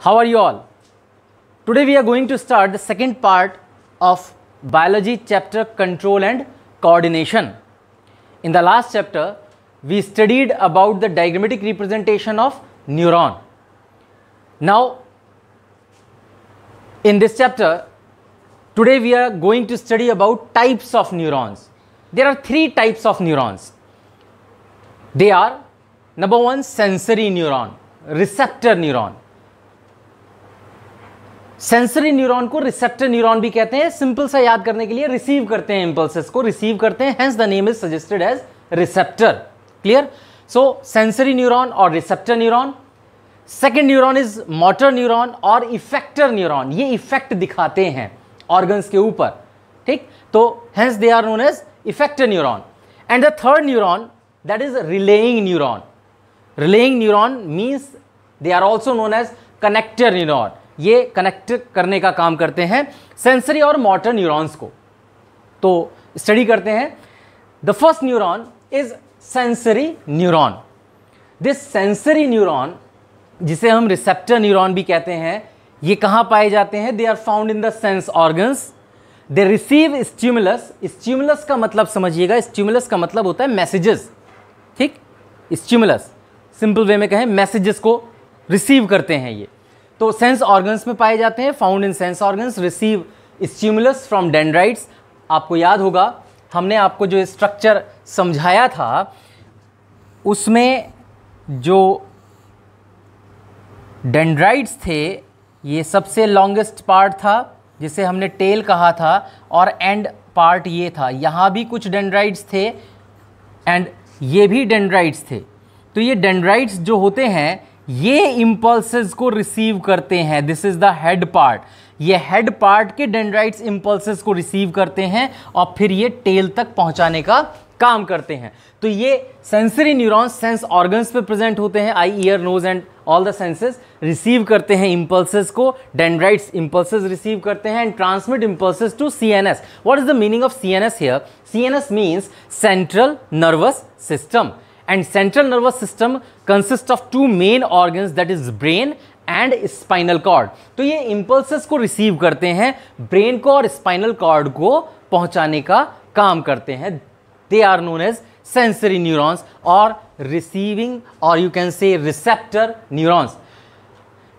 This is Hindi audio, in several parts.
How are you all? Today we are going to start the second part of biology chapter control and coordination. In the last chapter, we studied about the diagrammatic representation of neuron. Now, in this chapter, today we are going to study about types of neurons. There are three types of neurons. They are number one sensory neuron, receptor neuron sensory neuron को रिसेप्टर न्यूरॉन भी कहते हैं सिंपल सा याद करने के लिए रिसीव करते हैं इंपल्सिस को रिसीव करते हैं hence the name is suggested as receptor clear so sensory neuron और receptor neuron second neuron is motor neuron और इफेक्टर न्यूरॉन ये इफेक्ट दिखाते हैं ऑर्गन्स के ऊपर ठीक तो hence they are known as effector neuron and the third neuron that is relaying neuron relaying neuron means they are also known as connector neuron ये कनेक्ट करने का काम करते हैं सेंसरी और मोटर न्यूरॉन्स को तो स्टडी करते हैं the first neuron is sensory neuron this sensory neuron जिसे हम रिसेप्टर न्यूरॉन भी कहते हैं ये कहाँ पाए जाते हैं they are found in the sense organs they receive stimulus stimulus का मतलब समझिएगा स्ट्यूमुलस का मतलब होता है मैसेजेस ठीक स्ट्यूमुलस सिंपल वे में कहें मैसेजेस को रिसीव करते हैं ये तो सेंस ऑर्गन्स में पाए जाते हैं found in sense organs receive stimulus from dendrites आपको याद होगा हमने आपको जो स्ट्रक्चर समझाया था उसमें जो डेंड्राइट्स थे ये सबसे लॉन्गेस्ट पार्ट था जिसे हमने टेल कहा था और एंड पार्ट ये था यहाँ भी कुछ डेंड्राइट्स थे एंड ये भी डेंड्राइट्स थे तो ये डेंड्राइट्स जो होते हैं ये इम्पल्सेस को रिसीव करते हैं this is the head part ये हेड पार्ट के डेंड्राइट्स इम्पल्सेस को रिसीव करते हैं और फिर ये टेल तक पहुंचाने का काम करते हैं तो ये सेंसरी न्यूरॉन्स सेंस ऑर्गन्स पे प्रेजेंट होते हैं eye ear nose and all the senses receive करते हैं इम्पल्सेस को डेंड्राइट्स इम्पल्सेस रिसीव करते हैं and transmit impulses to C N S what is the meaning of C N S here C N S means central nervous system and central nervous system consist of two main organ that is brain and spinal cord तो ये इम्पल्सेस को रिसीव करते हैं ब्रेन को और स्पाइनल कॉर्ड को पहुंचाने का काम करते हैं they are known as sensory neurons और रिसीविंग और you can say receptor neurons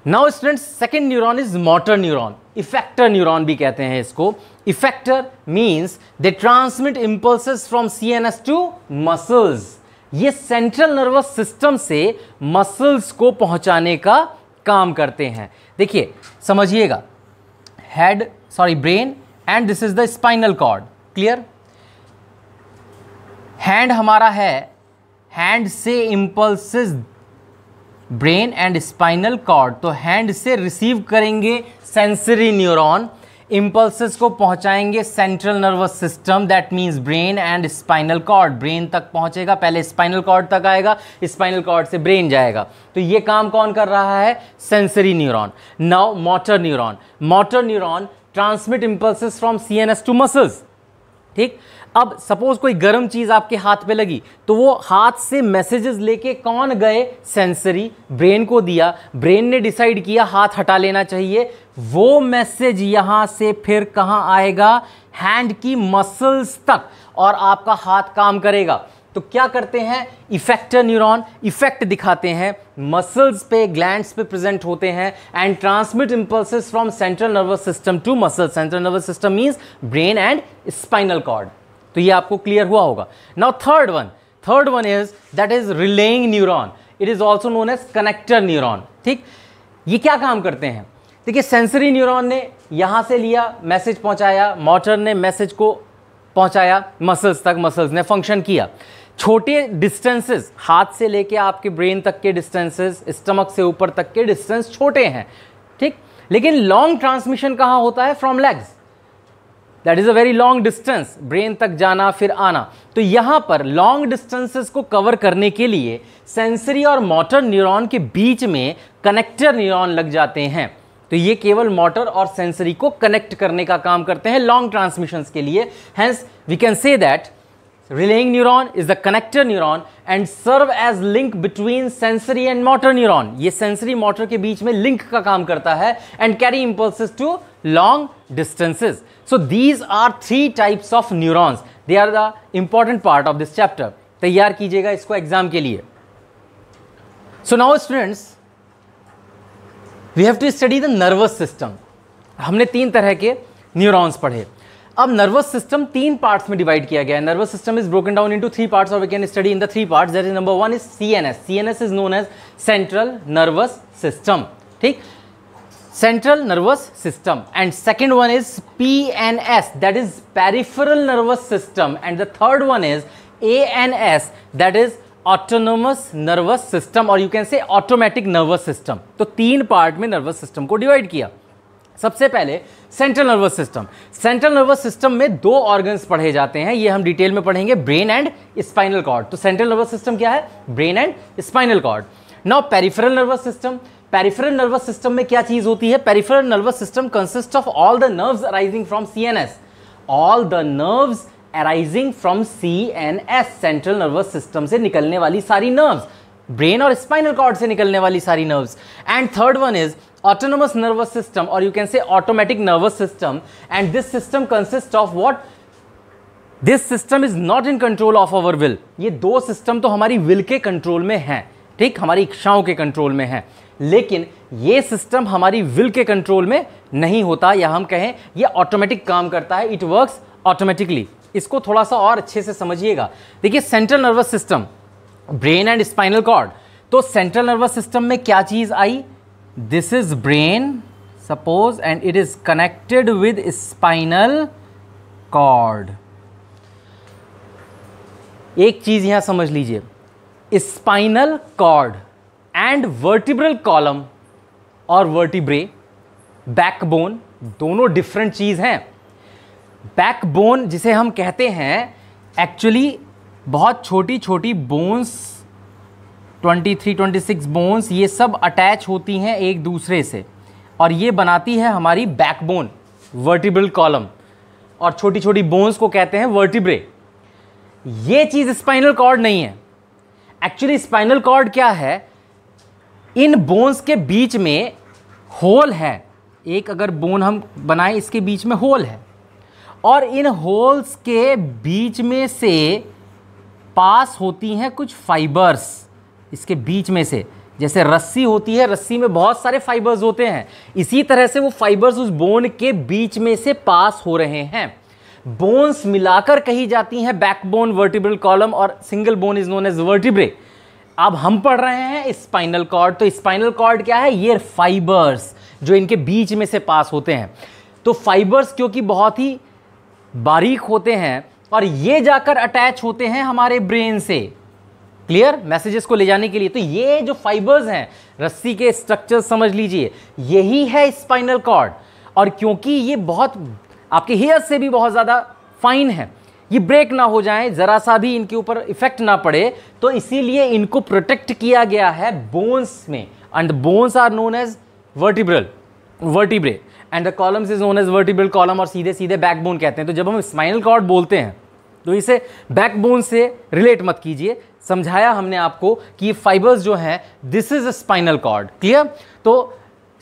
now student second neuron is motor neuron effector neuron भी कहते हैं इसको effector means they transmit impulse from C N S to muscles ये सेंट्रल नर्वस सिस्टम से मसल्स को पहुंचाने का काम करते हैं देखिए समझिएगा head sorry brain and this is the spinal cord clear hand हमारा है हैंड से impulses brain and spinal cord तो हैंड से रिसीव करेंगे सेंसरी न्यूरॉन इम्पल्सिस को पहुंचाएंगे central nervous system that means brain and spinal cord brain तक पहुंचेगा पहले स्पाइनल कॉर्ड तक आएगा स्पाइनल कॉर्ड से ब्रेन जाएगा तो ये काम कौन कर रहा है sensory neuron now motor neuron motor neuron transmit impulses from C N S to muscles ठीक अब सपोज कोई गर्म चीज़ आपके हाथ पे लगी तो वो हाथ से मैसेजेस लेके कौन गए सेंसरी ब्रेन को दिया ब्रेन ने डिसाइड किया हाथ हटा लेना चाहिए वो मैसेज यहां से फिर कहां आएगा हैंड की मसल्स तक और आपका हाथ काम करेगा तो क्या करते हैं इफेक्टर न्यूरॉन इफेक्ट दिखाते हैं मसल्स पे ग्लैंड्स पे प्रेजेंट होते हैं and transmit impulse from central nervous system to muscle central nervous system means brain and spinal cord तो ये आपको क्लियर हुआ होगा now third one third one is that is relaying neuron it is also known as connector neuron ठीक ये क्या काम करते हैं देखिए सेंसरी न्यूरॉन ने यहाँ से लिया मैसेज पहुँचाया मोटर ने मैसेज को पहुँचाया मसल्स तक मसल्स ने फंक्शन किया छोटे डिस्टेंसेस हाथ से लेके आपके ब्रेन तक के डिस्टेंसेस स्टमक से ऊपर तक के डिस्टेंस छोटे हैं ठीक लेकिन लॉन्ग ट्रांसमिशन कहाँ होता है from legs that is a very long distance brain तक जाना फिर आना तो यहाँ पर लॉन्ग डिस्टेंसेस को कवर करने के लिए सेंसरी और मोटर न्यूरॉन के बीच में कनेक्टर न्यूरॉन लग जाते हैं तो ये केवल मोटर और सेंसरी को कनेक्ट करने का काम करते हैं लॉन्ग ट्रांसमिशन के लिए hence we can say that relaying neuron is the connector neuron and serve as link between sensory and motor neuron ये सेंसरी मोटर के बीच में लिंक का काम करता है and carry impulses to long distances so these are three types of neurons they are the important part of this chapter तैयार कीजिएगा इसको एग्जाम के लिए so now students we have to study the nervous system हमने तीन तरह के न्यूरॉन्स पढ़े अब नर्वस सिस्टम तीन पार्ट्स में डिवाइड किया गया है nervous system is broken down into three parts और we can study in the three parts that is number one is CNS CNS is known as central nervous system ठीक central nervous system and second one is P N S that is that nervous system and the third one is A N S that is autonomous nervous system और you can say automatic nervous system तो तीन पार्ट में नर्वस सिस्टम को डिवाइड किया सबसे पहले central nervous system central nervous system में दो ऑर्गन्स पढ़े जाते हैं ये हम डिटेल में पढ़ेंगे ब्रेन एंड स्पाइनल कॉर्ड तो सेंट्रल नर्वस सिस्टम क्या है brain and spinal cord now peripheral nervous system peripheral nervous system में क्या चीज़ होती है peripheral nervous system consist of all the nerves arising from C N S all the nerves arising from C N S central nervous system से निकलने वाली सारी नर्व्स ब्रेन और स्पाइनल कॉर्ड से निकलने वाली सारी nerves and third one is autonomous nervous system और you can say automatic nervous system and this system consist of what this system is not in control of our will ये दो सिस्टम तो हमारी विल के कंट्रोल में है ठीक हमारी इच्छाओं के कंट्रोल में है लेकिन ये सिस्टम हमारी विल के कंट्रोल में नहीं होता या हम कहें ये ऑटोमेटिक काम करता है इट वर्क्स ऑटोमेटिकली इसको थोड़ा सा और अच्छे से समझिएगा देखिए central nervous system brain and spinal cord तो सेंट्रल नर्वस सिस्टम में क्या चीज़ आई this is brain suppose and it is connected with spinal cord एक चीज़ यहां समझ लीजिए spinal cord and vertebral column और वर्टिब्रे बैकबोन दोनों डिफरेंट चीज़ हैं बैकबोन जिसे हम कहते हैं एक्चुअली बहुत छोटी छोटी बोन्स 23, 26 बोन्स ये सब अटैच होती हैं एक दूसरे से और ये बनाती है हमारी बैकबोन वर्टिब्रल कॉलम और छोटी छोटी बोन्स को कहते हैं वर्टिब्रे ये चीज़ स्पाइनल कॉर्ड नहीं है एक्चुअली स्पाइनल कॉर्ड क्या है इन बोन्स के बीच में होल है एक अगर बोन हम बनाए इसके बीच में होल है और इन होल्स के बीच में से पास होती हैं कुछ फाइबर्स इसके बीच में से जैसे रस्सी होती है रस्सी में बहुत सारे फाइबर्स होते हैं इसी तरह से वो फाइबर्स उस बोन के बीच में से पास हो रहे हैं बोन्स मिलाकर कही जाती हैं बैकबोन वर्टिब्रल कॉलम और single bone is known as vertebrae अब हम पढ़ रहे हैं स्पाइनल कॉर्ड तो स्पाइनल कॉर्ड क्या है ये फाइबर्स जो इनके बीच में से पास होते हैं तो फाइबर्स क्योंकि बहुत ही बारीक होते हैं और ये जाकर अटैच होते हैं हमारे ब्रेन से क्लियर मैसेजेस को ले जाने के लिए तो ये जो फाइबर्स हैं रस्सी के स्ट्रक्चर समझ लीजिए यही है स्पाइनल कॉर्ड और क्योंकि ये बहुत आपके हेयर से भी बहुत ज़्यादा फाइन है ये ब्रेक ना हो जाए ज़रा सा भी इनके ऊपर इफेक्ट ना पड़े तो इसीलिए इनको प्रोटेक्ट किया गया है बोन्स में and bones are known as vertebral vertebrae and the columns is known as vertebral column और सीधे सीधे बैकबोन कहते हैं तो जब हम स्पाइनल कॉर्ड बोलते हैं तो इसे बैकबोन से रिलेट मत कीजिए समझाया हमने आपको कि फाइबर्स जो हैं this is a spinal cord clear तो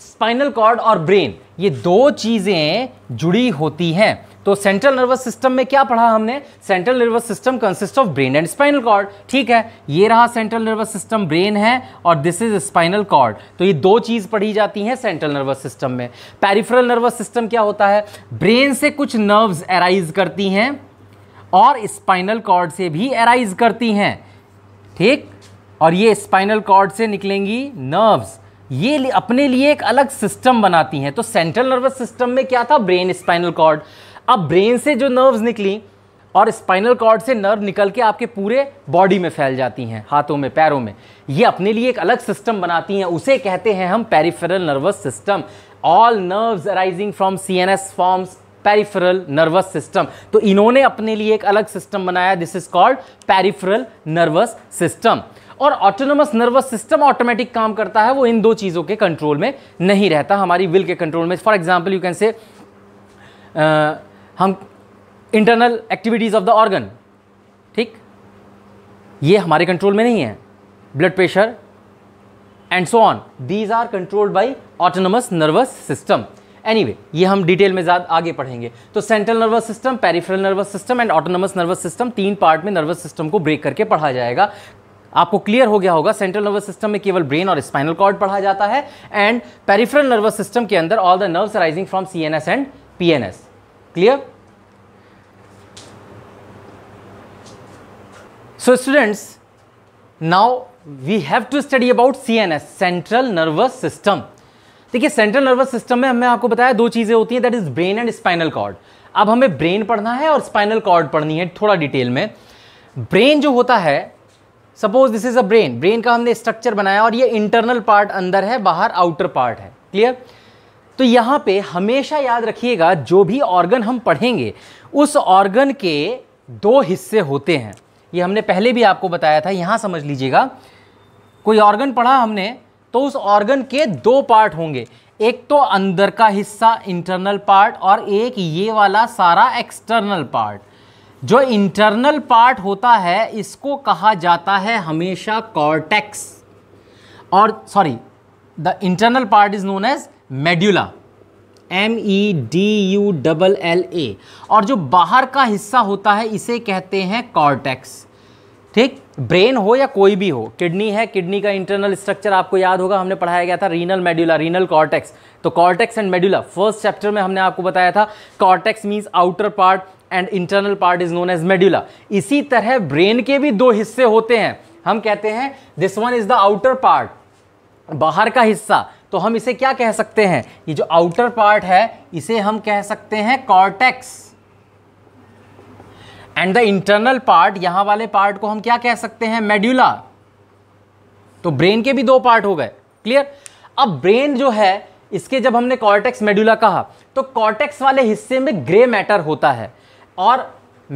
स्पाइनल कॉर्ड और ब्रेन ये दो चीज़ें जुड़ी होती हैं तो सेंट्रल नर्वस सिस्टम में क्या पढ़ा हमने central nervous system consist of brain and spinal cord ठीक है ये रहा सेंट्रल नर्वस सिस्टम ब्रेन है और दिस इज स्पाइनल कॉर्ड तो ये दो चीज़ पढ़ी जाती हैं सेंट्रल नर्वस सिस्टम में पेरिफरल नर्वस सिस्टम क्या होता है ब्रेन से कुछ नर्व्स एराइज करती हैं और स्पाइनल कॉर्ड से भी एराइज करती हैं ठीक और ये स्पाइनल कॉर्ड से निकलेंगी नर्व्स ये अपने लिए एक अलग सिस्टम बनाती हैं तो सेंट्रल नर्वस सिस्टम में क्या था ब्रेन स्पाइनल कॉर्ड अब ब्रेन से जो नर्व्स निकली और स्पाइनल कॉर्ड से नर्व निकल के आपके पूरे बॉडी में फैल जाती हैं हाथों में पैरों में ये अपने लिए एक अलग सिस्टम बनाती हैं उसे कहते हैं हम peripheral nervous system all nerves arising from C N S forms peripheral nervous system तो इन्होंने अपने लिए एक अलग सिस्टम बनाया this is called peripheral nervous system और ऑटोनोमस नर्वस सिस्टम ऑटोमेटिक काम करता है वो इन दो चीज़ों के कंट्रोल में नहीं रहता हमारी विल के कंट्रोल में for example you can say हम internal activities of the organ ठीक ये हमारे कंट्रोल में नहीं है blood pressure and so on these are controlled by autonomous nervous system any anyway, ये हम डिटेल में ज़्यादा आगे पढ़ेंगे तो central nervous system peripheral nervous system and autonomous nervous system तीन पार्ट में नर्वस सिस्टम को ब्रेक करके पढ़ा जाएगा आपको क्लियर हो गया होगा सेंट्रल नर्वस सिस्टम में केवल ब्रेन और स्पाइनल कॉर्ड पढ़ा जाता है एंड पेरिफेरल नर्वस सिस्टम के अंदर all the nerves rising from C and P clear so students now we have to study about C N S central nervous system देखिए सेंट्रल नर्वस सिस्टम में हमें आपको बताया दो चीज़ें होती हैं that is brain and spinal cord अब हमें ब्रेन पढ़ना है और स्पाइनल कॉर्ड पढ़नी है थोड़ा डिटेल में ब्रेन जो होता है suppose this is a brain brain का हमने स्ट्रक्चर बनाया और ये इंटरनल पार्ट अंदर है बाहर आउटर पार्ट है क्लियर तो यहाँ पे हमेशा याद रखिएगा जो भी ऑर्गन हम पढ़ेंगे उस ऑर्गन के दो हिस्से होते हैं ये हमने पहले भी आपको बताया था यहाँ समझ लीजिएगा कोई ऑर्गन पढ़ा हमने तो उस ऑर्गन के दो पार्ट होंगे एक तो अंदर का हिस्सा इंटरनल पार्ट और एक ये वाला सारा एक्सटर्नल पार्ट जो इंटरनल पार्ट होता है इसको कहा जाता है हमेशा कॉर्टेक्स और sorry the internal part is known as medulla M E D U double L A और जो बाहर का हिस्सा होता है इसे कहते हैं कॉर्टेक्स ठीक ब्रेन हो या कोई भी हो किडनी है किडनी का इंटरनल स्ट्रक्चर आपको याद होगा हमने पढ़ाया गया था रीनल मेड्यूला रीनल कॉर्टेक्स तो cortex and medulla first chapter में हमने आपको बताया था cortex means outer part and internal part is known as medulla इसी तरह ब्रेन के भी दो हिस्से होते हैं हम कहते हैं this one is the outer part बाहर का हिस्सा तो हम इसे क्या कह सकते हैं ये जो आउटर पार्ट है इसे हम कह सकते हैं cortex and the internal part यहां वाले पार्ट को हम क्या कह सकते हैं मेड्यूला तो ब्रेन के भी दो पार्ट हो गए क्लियर अब ब्रेन जो है इसके जब हमने कॉर्टेक्स मेड्यूला कहा तो कॉर्टेक्स वाले हिस्से में ग्रे मैटर होता है और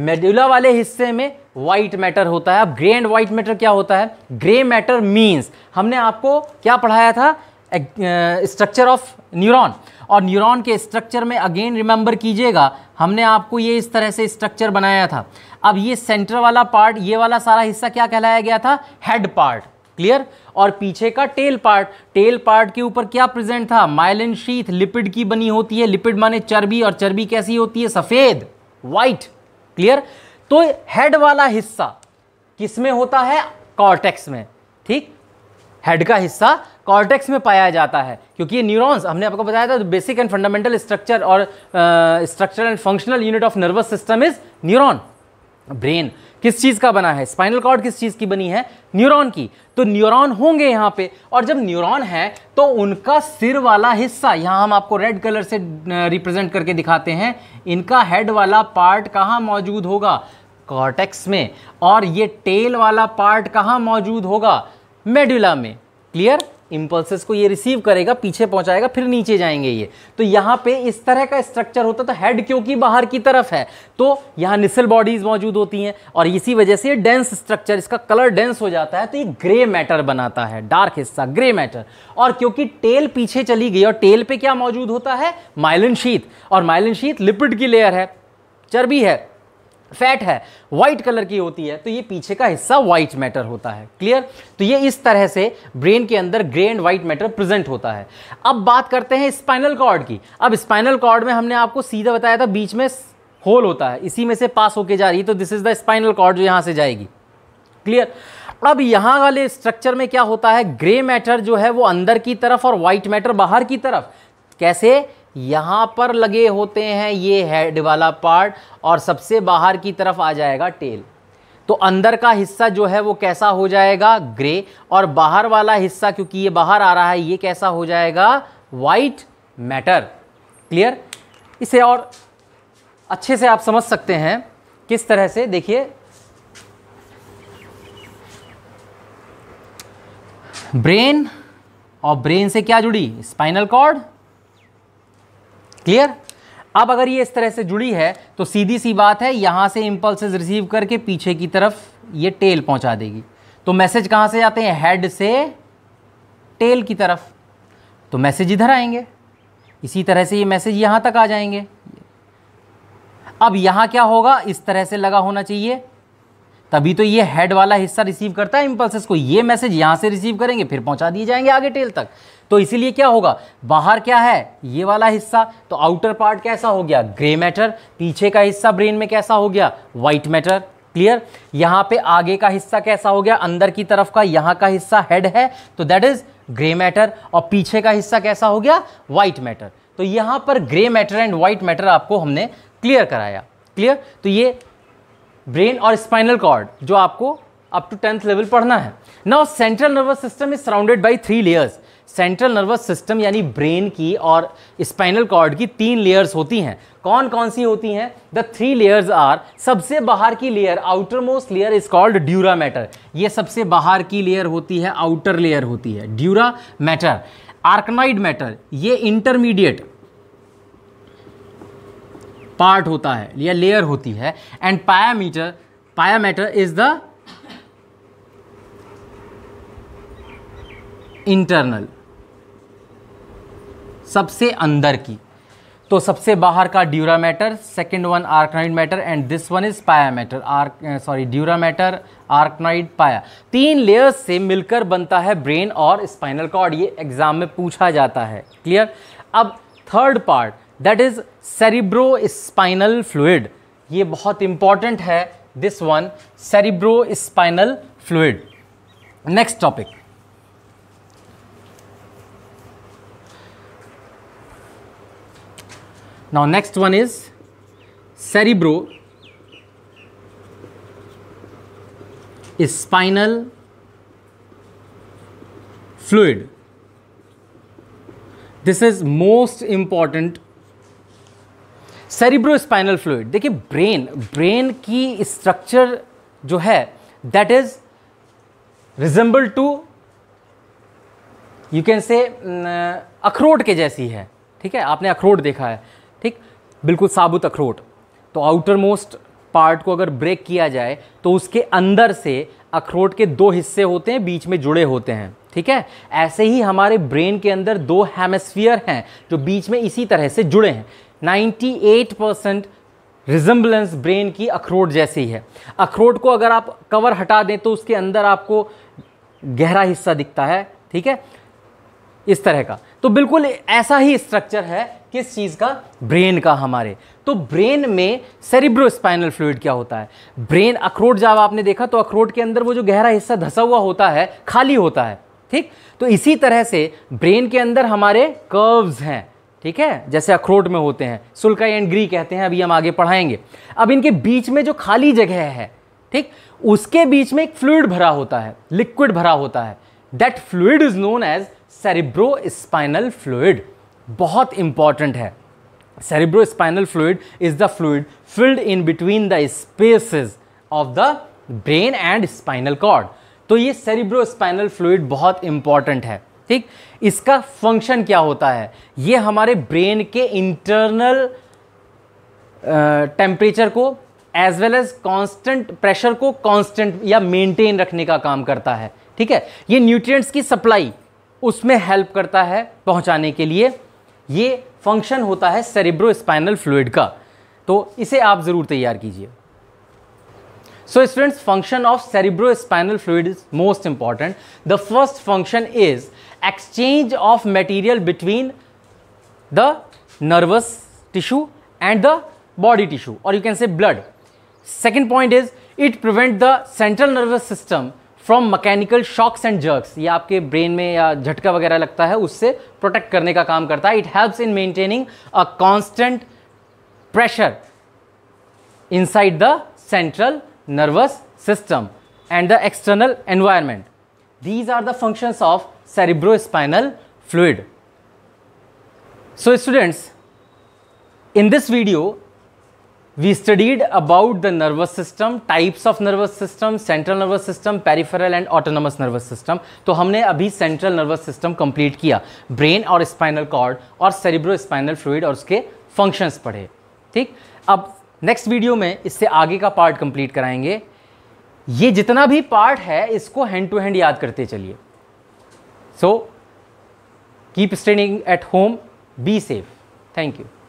मेड्यूला वाले हिस्से में व्हाइट मैटर होता है अब ग्रे एंड व्हाइट मैटर क्या होता है ग्रे मैटर मींस हमने आपको क्या पढ़ाया था स्ट्रक्चर ऑफ न्यूरॉन और न्यूरॉन के स्ट्रक्चर में अगेन रिमेंबर कीजिएगा हमने आपको ये इस तरह से स्ट्रक्चर बनाया था अब ये सेंटर वाला पार्ट ये वाला सारा हिस्सा क्या कहलाया गया था हेड पार्ट क्लियर और पीछे का टेल पार्ट टेल पार्ट के ऊपर क्या प्रेजेंट था माइलिन शीथ लिपिड की बनी होती है लिपिड माने चर्बी और चर्बी कैसी होती है सफ़ेद वाइट क्लियर तो हेड वाला हिस्सा किसमें होता है कॉर्टेक्स में ठीक हेड का हिस्सा कॉर्टेक्स में पाया जाता है क्योंकि ये न्यूरॉन्स हमने आपको बताया था बेसिक एंड फंडामेंटल स्ट्रक्चर और structure and functional unit of nervous system is neuron brain किस चीज़ का बना है स्पाइनल कॉर्ड किस चीज़ की बनी है न्यूरॉन की तो न्यूरॉन होंगे यहाँ पे और जब न्यूरॉन है तो उनका सिर वाला हिस्सा यहाँ हम आपको रेड कलर से रिप्रेजेंट करके दिखाते हैं इनका हेड वाला पार्ट कहाँ मौजूद होगा कॉर्टेक्स में और ये टेल वाला पार्ट कहाँ मौजूद होगा मेडुला में क्लियर इम्पल्सिस को ये रिसीव करेगा पीछे पहुंचाएगा फिर नीचे जाएंगे ये तो यहाँ पे इस तरह का स्ट्रक्चर होता तो हेड क्योंकि बाहर की तरफ है तो यहाँ निसल बॉडीज मौजूद होती हैं और इसी वजह से ये डेंस स्ट्रक्चर इसका कलर डेंस हो जाता है तो ये ग्रे मैटर बनाता है डार्क हिस्सा ग्रे मैटर और क्योंकि टेल पीछे चली गई और टेल पे क्या मौजूद होता है माइलिन शीत और माइलिन शीत लिपिड की लेयर है चर्बी है फैट है वाइट कलर की होती है तो ये पीछे का हिस्सा वाइट मैटर होता है क्लियर तो ये इस तरह से ब्रेन के अंदर grey and white matter present होता है अब बात करते हैं स्पाइनल कॉर्ड की अब स्पाइनल कॉर्ड में हमने आपको सीधा बताया था बीच में होल होता है इसी में से पास होके जा रही है तो this is the spinal cord जो यहाँ से जाएगी क्लियर अब यहाँ वाले स्ट्रक्चर में क्या होता है ग्रे मैटर जो है वो अंदर की तरफ और वाइट मैटर बाहर की तरफ कैसे यहाँ पर लगे होते हैं ये हेड वाला पार्ट और सबसे बाहर की तरफ आ जाएगा टेल तो अंदर का हिस्सा जो है वो कैसा हो जाएगा ग्रे और बाहर वाला हिस्सा क्योंकि ये बाहर आ रहा है ये कैसा हो जाएगा वाइट मैटर क्लियर इसे और अच्छे से आप समझ सकते हैं किस तरह से देखिए ब्रेन और ब्रेन से क्या जुड़ी स्पाइनल कॉर्ड क्लियर अब अगर ये इस तरह से जुड़ी है तो सीधी सी बात है यहाँ से इम्पल्स रिसीव करके पीछे की तरफ ये टेल पहुँचा देगी तो मैसेज कहाँ से जाते हैं हेड से टेल की तरफ तो मैसेज इधर आएंगे इसी तरह से ये मैसेज यहाँ तक आ जाएंगे अब यहाँ क्या होगा इस तरह से लगा होना चाहिए तभी तो ये हेड वाला हिस्सा रिसीव करता है इम्पल्सेस को ये मैसेज यहाँ से रिसीव करेंगे फिर पहुँचा दिए जाएंगे आगे टेल तक तो इसीलिए क्या होगा बाहर क्या है ये वाला हिस्सा तो आउटर पार्ट कैसा हो गया ग्रे मैटर पीछे का हिस्सा ब्रेन में कैसा हो गया वाइट मैटर क्लियर यहाँ पे आगे का हिस्सा कैसा हो गया अंदर की तरफ का यहाँ का हिस्सा हेड है तो दैट इज ग्रे मैटर और पीछे का हिस्सा कैसा हो गया वाइट मैटर तो यहाँ पर grey matter and white matter आपको हमने क्लियर कराया क्लियर तो ये ब्रेन और स्पाइनल कॉर्ड जो आपको अप टू टेंथ लेवल पढ़ना है now central nervous system is surrounded by three layers central nervous system यानी ब्रेन की और स्पाइनल कॉर्ड की तीन लेयर्स होती हैं कौन कौन सी होती हैं द थ्री लेयर्स आर सबसे बाहर की layer outermost layer is called dura mater ये सबसे बाहर की लेयर होती है आउटर लेयर होती है ड्यूरा मैटर आर्कनाइड मैटर ये इंटरमीडिएट पार्ट होता है या लेयर होती है and pia mater mater is the internal सबसे अंदर की तो सबसे बाहर का dura mater second one arachnoid mater and this one is pia mater arch sorry dura mater arachnoid pia तीन लेयर्स से मिलकर बनता है ब्रेन और स्पाइनल कॉर्ड ये एग्जाम में पूछा जाता है क्लियर अब third part that is cerebro spinal fluid ये बहुत इंपॉर्टेंट है this one cerebro spinal fluid next topic now next one is cerebro spinal fluid this is most important cerebro spinal fluid देखिए ब्रेन ब्रेन की स्ट्रक्चर जो है that is resemble to you can say अखरोट के जैसी है ठीक है आपने अखरोट देखा है ठीक बिल्कुल साबुत अखरोट तो आउटर मोस्ट पार्ट को अगर ब्रेक किया जाए तो उसके अंदर से अखरोट के दो हिस्से होते हैं बीच में जुड़े होते हैं ठीक है ऐसे ही हमारे ब्रेन के अंदर दो हेमस्फियर हैं जो बीच में इसी तरह से जुड़े हैं 98 परसेंट रिजम्बलेंस ब्रेन की अखरोट जैसी है अखरोट को अगर आप कवर हटा दें तो उसके अंदर आपको गहरा हिस्सा दिखता है ठीक है इस तरह का तो बिल्कुल ऐसा ही स्ट्रक्चर है किस चीज़ का ब्रेन का हमारे तो ब्रेन में सेरिब्रो स्पाइनल फ्लूड क्या होता है ब्रेन अखरोट जब आपने देखा तो अखरोट के अंदर वो जो गहरा हिस्सा धसा हुआ होता है खाली होता है ठीक तो इसी तरह से ब्रेन के अंदर हमारे कर्व्स हैं ठीक है जैसे अखरोट में होते हैं सुलका एंड ग्री कहते हैं अभी हम आगे पढ़ाएंगे अब इनके बीच में जो खाली जगह है ठीक उसके बीच में एक फ्लूड भरा होता है लिक्विड भरा होता है that fluid is known as cerebro spinal fluid बहुत इंपॉर्टेंट है cerebro spinal fluid is the fluid filled in between the spaces of the brain and spinal cord तो ये सेरिब्रो स्पाइनल फ्लूड बहुत इंपॉर्टेंट है ठीक इसका फंक्शन क्या होता है ये हमारे ब्रेन के इंटरनल टेम्परेचर को as well as constant pressure को कॉन्स्टेंट या मेंटेन रखने का काम करता है ठीक है ये न्यूट्रिएंट्स की सप्लाई उसमें हेल्प करता है पहुंचाने के लिए ये फंक्शन होता है सेरिब्रो स्पाइनल फ्लूड का तो इसे आप ज़रूर तैयार कीजिए so students function of cerebro spinal fluid is most important the first function is exchange of material between the nervous tissue and the body tissue और you can say blood second point is it prevent the central nervous system from mechanical shocks and jerks ये आपके ब्रेन में या झटका वगैरह लगता है उससे प्रोटेक्ट करने का काम करता है it helps in maintaining a constant pressure inside the central nervous system and the external environment These are the functions of cerebrospinal fluid. So students, in this video, we studied about the nervous system, types of nervous system, central nervous system, peripheral and autonomous nervous system. तो humne abhi central nervous system complete kiya brain और spinal cord और cerebrospinal fluid aur uske functions padhe theek ab next video mein isse aage ka part complete karayenge ये जितना भी पार्ट है इसको हैंड टू हैंड याद करते चलिए so keep staying at home be safe thank you